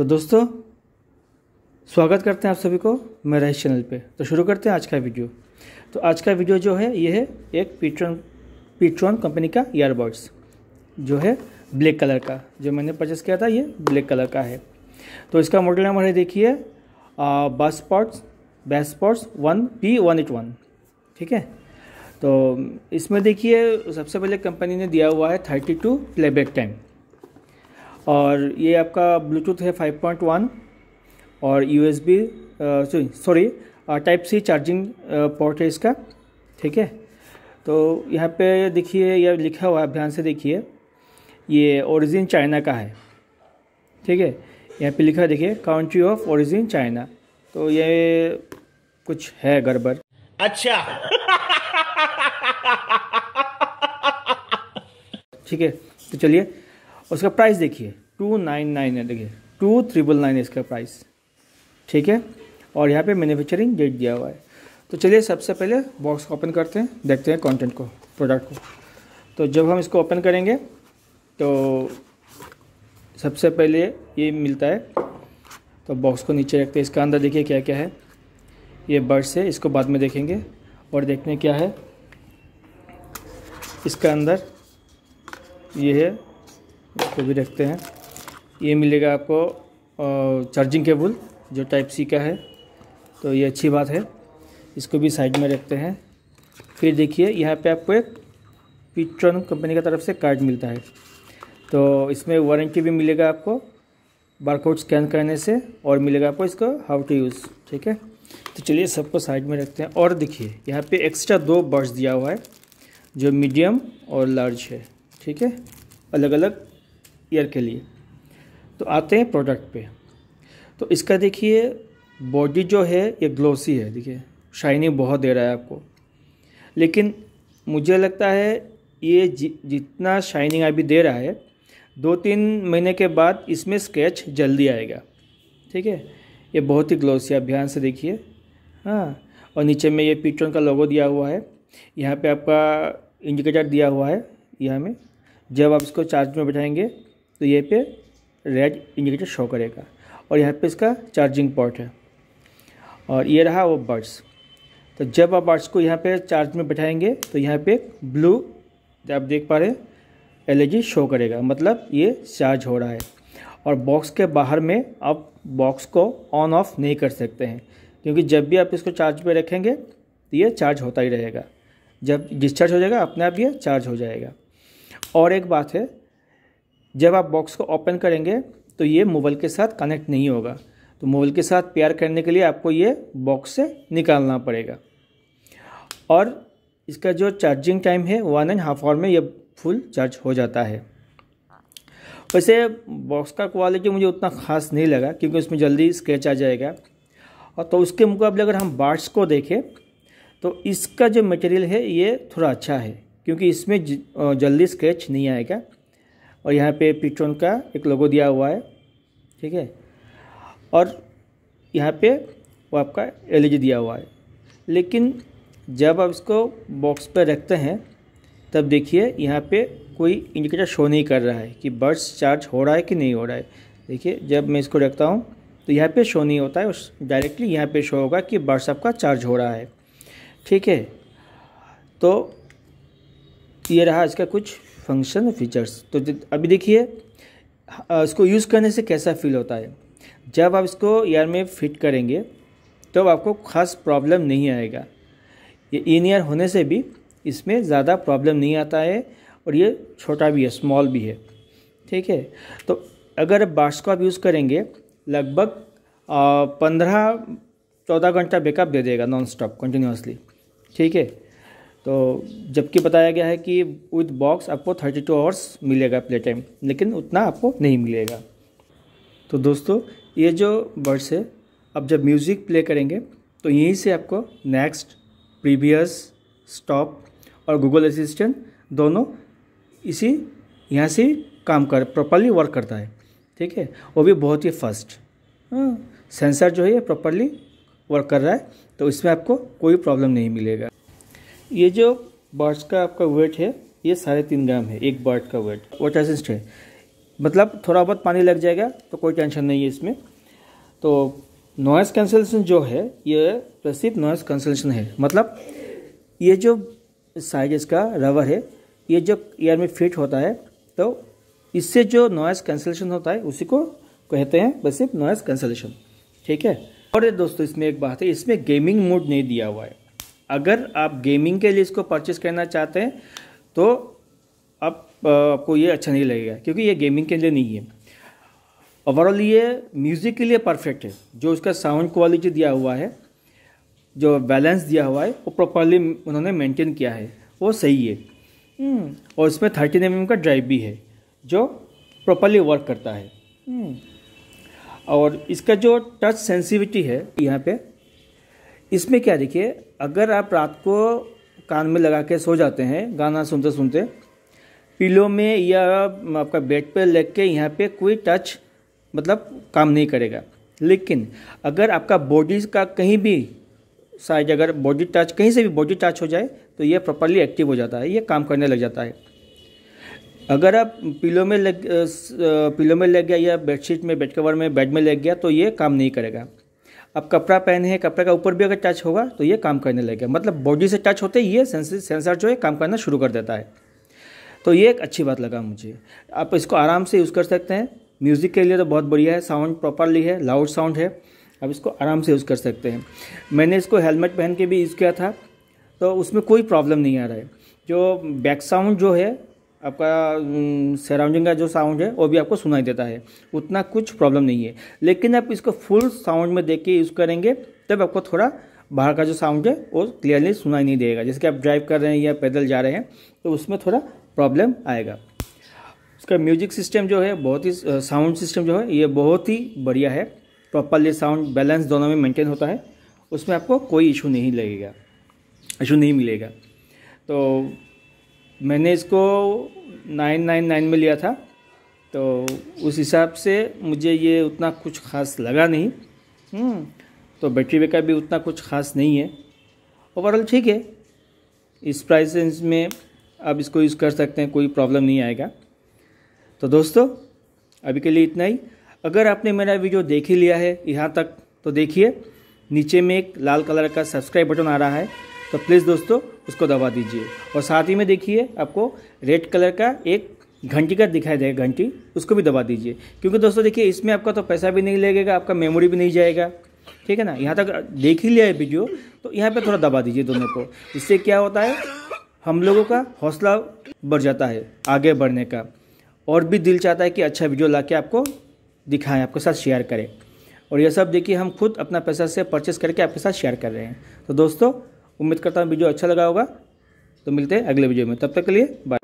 तो दोस्तों स्वागत करते हैं आप सभी को मेरा इस चैनल पे तो शुरू करते हैं आज का वीडियो तो आज का वीडियो जो है ये है एक पीट्रॉन पीट्रॉन कंपनी का ईयरबड्स जो है ब्लैक कलर का जो मैंने परचेस किया था ये ब्लैक कलर का है तो इसका मॉडल नंबर है देखिए बस spots bass spots one P one eight one ठीक है तो इसमें देखिए सबसे पहले कंपनी ने दिया हुआ है थर्टी टू प्लेबैक टाइम और ये आपका ब्लूटूथ है 5.1 और U S B sorry type C charging port है इसका ठीक है तो यहाँ पे देखिए यह लिखा हुआ है ध्यान से देखिए ये ओरिजिन चाइना का है ठीक है यहाँ पे लिखा देखिए काउंट्री ऑफ ओरिजिन चाइना तो ये कुछ है गड़बड़ अच्छा ठीक है तो चलिए उसका प्राइस देखिए टू नाइन नाइन है देखिए टू ट्रिपल नाइन है इसका प्राइस ठीक है और यहाँ पे मैन्युफैक्चरिंग डेट दिया हुआ है तो चलिए सबसे पहले बॉक्स को ओपन करते हैं देखते हैं कंटेंट को प्रोडक्ट को तो जब हम इसको ओपन करेंगे तो सबसे पहले ये मिलता है तो बॉक्स को नीचे रखते हैं इसका अंदर देखिए क्या क्या है ये बर्ड्स है इसको बाद में देखेंगे और देखने क्या है इसका अंदर ये है इसको भी रखते हैं ये मिलेगा आपको चार्जिंग केबल जो टाइप सी का है तो ये अच्छी बात है इसको भी साइड में रखते हैं फिर देखिए यहाँ पे आपको एक पिट्रन कंपनी की तरफ से कार्ड मिलता है तो इसमें वारंटी भी मिलेगा आपको बारकोड स्कैन करने से और मिलेगा आपको इसको हाउ टू यूज़ ठीक है तो चलिए सबको साइड में रखते हैं और देखिए यहाँ पे एक्स्ट्रा दो बर्ड्स दिया हुआ है जो मीडियम और लार्ज है ठीक है अलग अलग ईयर के लिए तो आते हैं प्रोडक्ट पे तो इसका देखिए बॉडी जो है ये ग्लोसी है देखिए शाइनिंग बहुत दे रहा है आपको लेकिन मुझे लगता है ये जि, जितना शाइनिंग अभी दे रहा है दो तीन महीने के बाद इसमें स्केच जल्दी आएगा ठीक है ये बहुत ही ग्लोसी आप ध्यान से देखिए हाँ और नीचे में ये पीटोन का लोगो दिया हुआ है यहाँ पे आपका इंडिकेटर दिया हुआ है यहाँ में जब आप इसको चार्ज में बैठाएंगे तो ये पे रेड इंडिकेटर शो करेगा और यहाँ पे इसका चार्जिंग पोर्ट है और ये रहा वो बर्ड्स तो जब आप बर्ड्स को यहाँ पे चार्ज में बैठाएंगे तो यहाँ पे ब्लू जब आप देख पा रहे हैं एल शो करेगा मतलब ये चार्ज हो रहा है और बॉक्स के बाहर में आप बॉक्स को ऑन ऑफ नहीं कर सकते हैं क्योंकि जब भी आप इसको चार्ज पर रखेंगे तो ये चार्ज होता ही रहेगा जब डिस्चार्ज हो जाएगा अपने आप ये चार्ज हो जाएगा और एक बात है जब आप बॉक्स को ओपन करेंगे तो ये मोबाइल के साथ कनेक्ट नहीं होगा तो मोबाइल के साथ पेयर करने के लिए आपको ये बॉक्स से निकालना पड़ेगा और इसका जो चार्जिंग टाइम है वन एंड हाफ आवर में ये फुल चार्ज हो जाता है वैसे बॉक्स का क्वालिटी मुझे उतना खास नहीं लगा क्योंकि उसमें जल्दी स्क्रैच आ जाएगा और तो उसके मुकाबले अगर हम बार्ट्स को देखें तो इसका जो मटेरियल है ये थोड़ा अच्छा है क्योंकि इसमें जल्दी स्क्रैच नहीं आएगा और यहाँ पे पिट्रोन का एक लोगो दिया हुआ है ठीक है और यहाँ पे वो आपका एल e दिया हुआ है लेकिन जब आप इसको बॉक्स पर रखते हैं तब देखिए यहाँ पे कोई इंडिकेटर शो नहीं कर रहा है कि बर्ड्स चार्ज हो रहा है कि नहीं हो रहा है देखिए जब मैं इसको रखता हूँ तो यहाँ पे शो नहीं होता है डायरेक्टली यहाँ पे शो होगा कि बर्ड्स आपका चार्ज हो रहा है ठीक है तो ये रहा इसका कुछ फंक्शन फीचर्स तो अभी देखिए इसको यूज़ करने से कैसा फील होता है जब आप इसको ईयर में फिट करेंगे तब तो आपको खास प्रॉब्लम नहीं आएगा ये इन ईयर होने से भी इसमें ज़्यादा प्रॉब्लम नहीं आता है और ये छोटा भी है स्मॉल भी है ठीक है तो अगर बाट्स को आप यूज़ करेंगे लगभग पंद्रह चौदह घंटा बैकअप दे देगा नॉन स्टॉप कंटिन्यूसली ठीक है तो जबकि बताया गया है कि विद बॉक्स आपको 32 आवर्स मिलेगा प्ले टाइम लेकिन उतना आपको नहीं मिलेगा तो दोस्तों ये जो बर्ड्स है अब जब म्यूज़िक प्ले करेंगे तो यहीं से आपको नेक्स्ट प्रीवियस स्टॉप और गूगल असिस्टेंट दोनों इसी यहाँ से काम कर प्रॉपरली वर्क करता है ठीक है वो भी बहुत ही फास्ट हाँ, सेंसर जो है ये प्रॉपरली वर्क कर रहा है तो इसमें आपको कोई प्रॉब्लम नहीं मिलेगा ये जो बर्ड्स का आपका वेट है ये साढ़े तीन ग्राम है एक बर्ड का वेट वाटर रेसिस्ट है मतलब थोड़ा बहुत पानी लग जाएगा तो कोई टेंशन नहीं है इसमें तो नॉइज़ कैंसलेशन जो है ये प्रसिद्ध नॉइज़ कैंसलेशन है मतलब ये जो साइज इसका रबर है ये जो एयर में फिट होता है तो इससे जो नॉइस कैंसलेशन होता है उसी को कहते हैं बस सिर्फ कैंसलेशन ठीक है और दोस्तों इसमें एक बात है इसमें गेमिंग मोड नहीं दिया हुआ है अगर आप गेमिंग के लिए इसको परचेस करना चाहते हैं तो आप आपको ये अच्छा नहीं लगेगा क्योंकि ये गेमिंग के लिए नहीं है ओवरऑल ये म्यूज़िक के लिए परफेक्ट है जो उसका साउंड क्वालिटी दिया हुआ है जो बैलेंस दिया हुआ है वो प्रॉपरली उन्होंने मेंटेन किया है वो सही है हम्म। और इसमें थर्टीन एम का ड्राइव भी है जो प्रॉपरली वर्क करता है हम्म। और इसका जो टच सेंसिविटी है यहाँ पे इसमें क्या देखिए अगर आप रात को कान में लगा के सो जाते हैं गाना सुनते सुनते पिलो में या आपका बेड पर लग के यहाँ पे कोई टच मतलब काम नहीं करेगा लेकिन अगर आपका बॉडी का कहीं भी साइड अगर बॉडी टच कहीं से भी बॉडी टच हो जाए तो ये प्रॉपरली एक्टिव हो जाता है ये काम करने लग जाता है अगर आप पिलो में लग पिलो में लग गया या बेडशीट में बेड कवर में बेड में लग गया तो ये काम नहीं करेगा अब कपड़ा पहने हैं कपड़े का ऊपर भी अगर टच होगा तो ये काम करने लगेगा मतलब बॉडी से टच होते ही ये सेंसर जो है काम करना शुरू कर देता है तो ये एक अच्छी बात लगा मुझे आप इसको आराम से यूज़ कर सकते हैं म्यूज़िक के लिए तो बहुत बढ़िया है साउंड प्रॉपरली है लाउड साउंड है आप इसको आराम से यूज़ कर सकते हैं मैंने इसको हेलमेट पहन के भी यूज़ किया था तो उसमें कोई प्रॉब्लम नहीं आ रहा है जो बैक साउंड जो है आपका सराउंडिंग का जो साउंड है वो भी आपको सुनाई देता है उतना कुछ प्रॉब्लम नहीं है लेकिन आप इसको फुल साउंड में देख के यूज़ करेंगे तब आपको थोड़ा बाहर का जो साउंड है वो क्लियरली सुनाई नहीं देगा जैसे कि आप ड्राइव कर रहे हैं या पैदल जा रहे हैं तो उसमें थोड़ा प्रॉब्लम आएगा उसका म्यूजिक सिस्टम जो है बहुत ही साउंड सिस्टम जो है ये बहुत ही बढ़िया है प्रॉपरली साउंड बैलेंस दोनों में मेंटेन होता है उसमें आपको कोई इशू नहीं लगेगा इशू नहीं मिलेगा तो मैंने इसको 999 में लिया था तो उस हिसाब से मुझे ये उतना कुछ ख़ास लगा नहीं हम्म। तो बैटरी बैकअप भी उतना कुछ ख़ास नहीं है ओवरऑल ठीक है इस प्राइस रेंज में आप इसको यूज़ कर सकते हैं कोई प्रॉब्लम नहीं आएगा तो दोस्तों अभी के लिए इतना ही अगर आपने मेरा वीडियो देख ही लिया है यहाँ तक तो देखिए नीचे में एक लाल कलर का सब्सक्राइब बटन आ रहा है तो प्लीज़ दोस्तों उसको दबा दीजिए और साथ ही में देखिए आपको रेड कलर का एक घंटी का दिखाई देगा घंटी उसको भी दबा दीजिए क्योंकि दोस्तों देखिए इसमें आपका तो पैसा भी नहीं लगेगा आपका मेमोरी भी नहीं जाएगा ठीक है ना यहाँ तक देख ही लिया है वीडियो तो यहाँ पे थोड़ा दबा दीजिए दोनों को इससे क्या होता है हम लोगों का हौसला बढ़ जाता है आगे बढ़ने का और भी दिल चाहता है कि अच्छा वीडियो ला के आपको दिखाएँ आपके साथ शेयर करें और यह सब देखिए हम खुद अपना पैसा से परचेस करके आपके साथ शेयर कर रहे हैं तो दोस्तों उम्मीद करता हूँ वीडियो अच्छा लगा होगा तो मिलते हैं अगले वीडियो में तब तक के लिए बाय